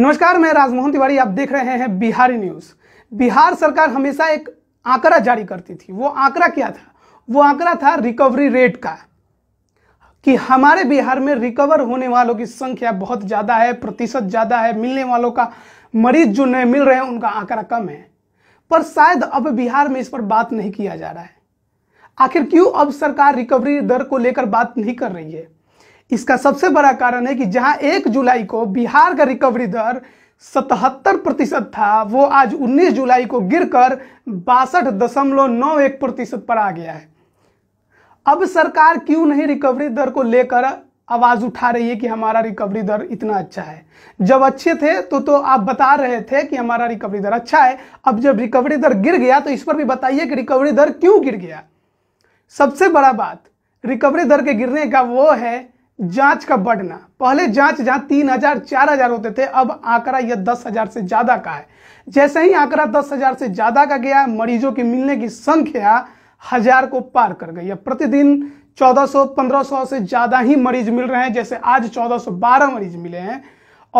नमस्कार मैं राजमोहन तिवारी आप देख रहे हैं बिहारी न्यूज बिहार सरकार हमेशा एक आंकड़ा जारी करती थी वो आंकड़ा क्या था वो आंकड़ा था रिकवरी रेट का कि हमारे बिहार में रिकवर होने वालों की संख्या बहुत ज़्यादा है प्रतिशत ज़्यादा है मिलने वालों का मरीज जो नए मिल रहे हैं उनका आंकड़ा कम है पर शायद अब बिहार में इस पर बात नहीं किया जा रहा है आखिर क्यों अब सरकार रिकवरी दर को लेकर बात नहीं कर रही है इसका सबसे बड़ा कारण है कि जहां एक जुलाई को बिहार का रिकवरी दर सतहत्तर प्रतिशत था वो आज 19 जुलाई को गिरकर बासठ दशमलव नौ एक प्रतिशत पर आ गया है अब सरकार क्यों नहीं रिकवरी दर को लेकर आवाज उठा रही है कि हमारा रिकवरी दर इतना अच्छा है जब अच्छे थे तो तो आप बता रहे थे कि हमारा रिकवरी दर अच्छा है अब जब रिकवरी दर गिर गया तो इस पर भी बताइए कि रिकवरी दर क्यों गिर गया सबसे बड़ा बात रिकवरी दर के गिरने का वो है जांच का बढ़ना पहले जांच जहां तीन हजार चार हजार होते थे अब आंकड़ा यह दस हजार से ज्यादा का है जैसे ही आंकड़ा दस हजार से ज्यादा का गया मरीजों के मिलने की संख्या हजार को पार कर गई है प्रतिदिन 1400 1500 से ज्यादा ही मरीज मिल रहे हैं जैसे आज 1412 मरीज मिले हैं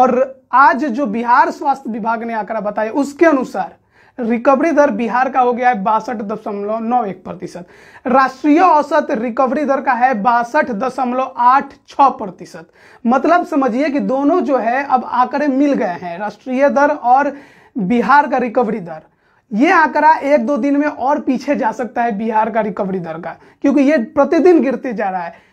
और आज जो बिहार स्वास्थ्य विभाग ने आंकड़ा बताया उसके अनुसार रिकवरी दर बिहार का हो गया है बासठ दशमलव नौ एक प्रतिशत राष्ट्रीय औसत रिकवरी दर का है बासठ दशमलव आठ छः प्रतिशत मतलब समझिए कि दोनों जो है अब आंकड़े मिल गए हैं राष्ट्रीय दर और बिहार का रिकवरी दर ये आंकड़ा एक दो दिन में और पीछे जा सकता है बिहार का रिकवरी दर का क्योंकि ये प्रतिदिन गिरते जा रहा है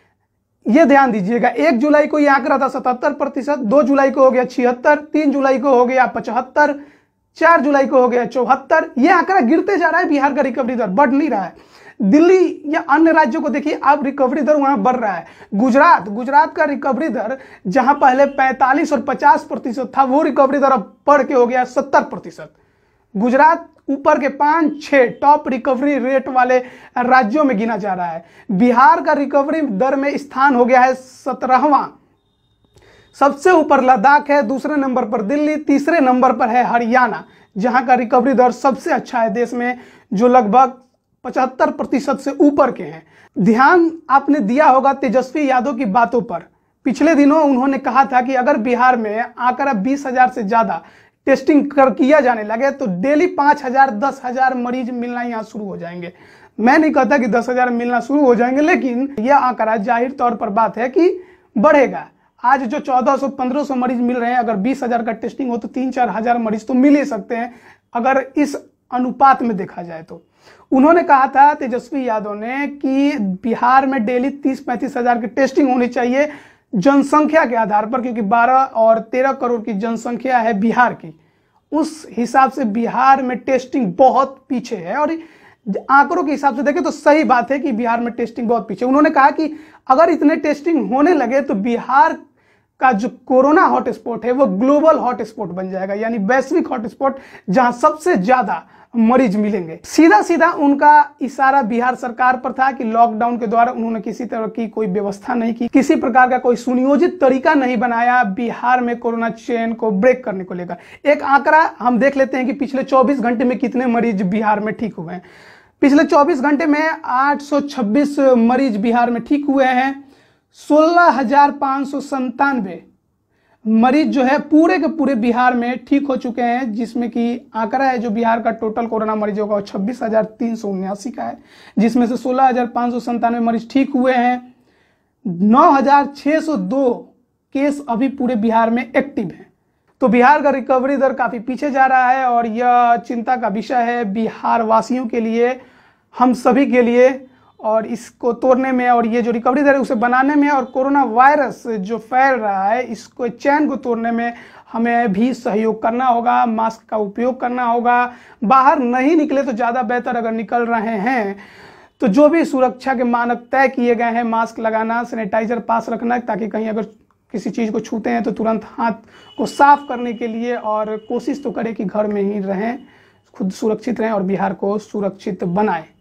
ये ध्यान दीजिएगा एक जुलाई को ये आंकड़ा था सतहत्तर प्रतिशत दो जुलाई को हो गया छिहत्तर तीन जुलाई को हो गया पचहत्तर चार जुलाई को हो गया चौहत्तर ये आंकड़ा गिरते जा रहा है बिहार का रिकवरी दर बढ़ नहीं रहा है दिल्ली या अन्य राज्यों को देखिए अब रिकवरी दर वहां बढ़ रहा है गुजरात गुजरात का रिकवरी दर जहां पहले 45 और 50 प्रतिशत था वो रिकवरी दर अब बढ़ के हो गया 70 प्रतिशत गुजरात ऊपर के पांच छह टॉप रिकवरी रेट वाले राज्यों में गिना जा रहा है बिहार का रिकवरी दर में स्थान हो गया है सत्रहवां सबसे ऊपर लद्दाख है दूसरे नंबर पर दिल्ली तीसरे नंबर पर है हरियाणा जहां का रिकवरी दर सबसे अच्छा है देश में जो लगभग पचहत्तर प्रतिशत से ऊपर के हैं ध्यान आपने दिया होगा तेजस्वी यादव की बातों पर पिछले दिनों उन्होंने कहा था कि अगर बिहार में आंकड़ा बीस हजार से ज़्यादा टेस्टिंग कर किया जाने लगे तो डेली पाँच हजार दस हजार मरीज मिलना यहाँ शुरू हो जाएंगे मैं नहीं कहता कि दस हजार मिलना शुरू हो जाएंगे लेकिन यह आंकड़ा जाहिर तौर पर बात है कि बढ़ेगा आज जो 1400 1500 मरीज मिल रहे हैं अगर 20000 का टेस्टिंग हो तो तीन चार हजार मरीज तो मिल ही सकते हैं अगर इस अनुपात में देखा जाए तो उन्होंने कहा था तेजस्वी यादव ने कि बिहार में डेली तीस पैंतीस हजार की टेस्टिंग होनी चाहिए जनसंख्या के आधार पर क्योंकि 12 और 13 करोड़ की जनसंख्या है बिहार की उस हिसाब से बिहार में टेस्टिंग बहुत पीछे है और आंकड़ों के हिसाब से देखें तो सही बात है कि बिहार में टेस्टिंग बहुत पीछे उन्होंने कहा कि अगर इतने टेस्टिंग होने लगे तो बिहार का जो कोरोना हॉटस्पॉट है वो ग्लोबल हॉटस्पॉट बन जाएगा यानी वैश्विक हॉटस्पॉट जहां सबसे ज्यादा मरीज मिलेंगे सीधा सीधा उनका इशारा बिहार सरकार पर था कि लॉकडाउन के द्वारा उन्होंने किसी तरह की कोई व्यवस्था नहीं की किसी प्रकार का कोई सुनियोजित तरीका नहीं बनाया बिहार में कोरोना चेन को ब्रेक करने को लेकर एक आंकड़ा हम देख लेते हैं कि पिछले 24 घंटे में कितने मरीज बिहार में ठीक हुए हैं पिछले 24 घंटे में 826 मरीज बिहार में ठीक हुए हैं सोलह हजार पाँच सौ संतानवे मरीज जो है पूरे के पूरे बिहार में ठीक हो चुके हैं जिसमें कि आंकड़ा है जो बिहार का टोटल कोरोना मरीजों का छब्बीस हजार तीन सौ उन्यासी का है जिसमें से सोलह हजार पाँच सौ संतानवे मरीज ठीक हुए हैं नौ हजार छः सौ दो केस अभी पूरे बिहार में एक्टिव हैं तो बिहार का रिकवरी दर काफ़ी पीछे जा रहा है और यह चिंता का विषय है बिहार वासियों के लिए हम सभी के लिए और इसको तोड़ने में और ये जो रिकवरी दर है उसे बनाने में और कोरोना वायरस जो फैल रहा है इसको चैन को तोड़ने में हमें भी सहयोग करना होगा मास्क का उपयोग करना होगा बाहर नहीं निकले तो ज़्यादा बेहतर अगर निकल रहे हैं तो जो भी सुरक्षा के मानक तय किए गए हैं मास्क लगाना सैनिटाइजर पास रखना ताकि कहीं अगर किसी चीज़ को छूते हैं तो तुरंत हाथ को साफ करने के लिए और कोशिश तो करें कि घर में ही रहें खुद सुरक्षित रहें और बिहार को सुरक्षित बनाएं